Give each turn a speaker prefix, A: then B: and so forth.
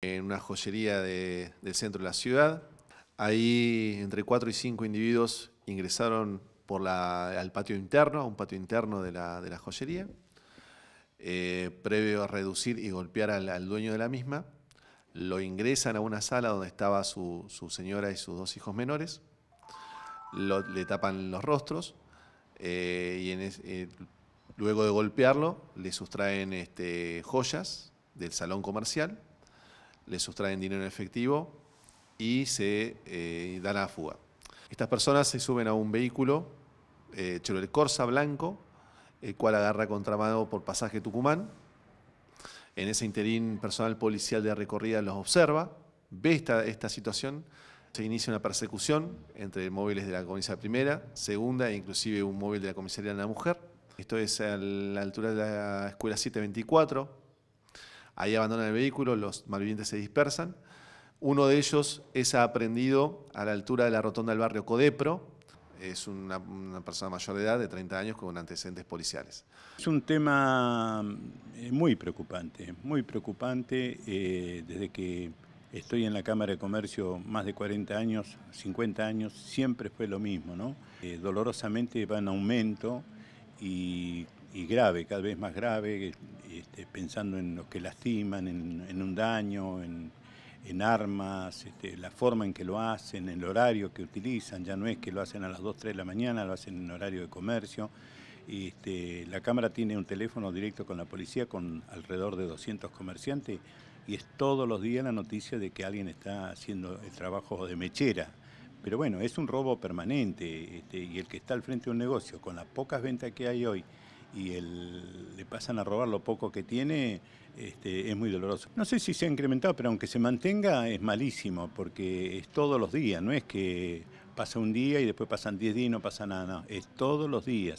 A: en una joyería del centro de la ciudad. Ahí entre cuatro y cinco individuos ingresaron por al patio interno, a un patio interno de la, de la joyería, eh, previo a reducir y golpear al, dueño de la misma. Lo ingresan a una sala donde estaba su, señora y sus dos hijos menores. le tapan los rostros eh, y eh, luego de golpearlo le sustraen este, joyas del salón comercial le sustraen dinero en efectivo y se eh, dan a la fuga. Estas personas se suben a un vehículo, eh, Chevrolet Corsa blanco, el cual agarra contramano por pasaje Tucumán. En ese interín, personal policial de recorrida los observa, ve esta, esta situación, se inicia una persecución entre móviles de la comisaría primera, segunda e inclusive un móvil de la comisaría de la mujer. Esto es a la altura de la escuela 724, Ahí abandonan el vehículo, los malvivientes se dispersan. Uno de ellos es aprendido a la altura de la rotonda del barrio Codepro. Es una, persona mayor de edad, de 30 años, con antecedentes policiales. Es un
B: tema
A: eh, muy preocupante, muy preocupante. Eh, desde
B: que estoy en la Cámara de Comercio más de 40 años, 50 años, siempre fue lo mismo, ¿no? Eh, dolorosamente va en aumento y grave, cada vez más grave este, pensando en los que lastiman, en, un daño, en, armas, este, la forma en que lo hacen, el horario que utilizan, ya no es que lo hacen a las 2, 3 de la mañana, lo hacen en horario de comercio. Este, la Cámara tiene un teléfono directo con la policía con alrededor de 200 comerciantes y es todos los días la noticia de que alguien está haciendo el trabajo de mechera. Pero bueno, es un robo permanente y el que está al frente de un negocio con las pocas ventas que hay hoy y el, le pasan a robar lo poco que tiene, este, es muy doloroso. No sé si se ha incrementado, pero aunque se mantenga es malísimo, porque es todos los días, no es que pasa un día y después pasan 10 días y no pasa nada, no, es todos los días.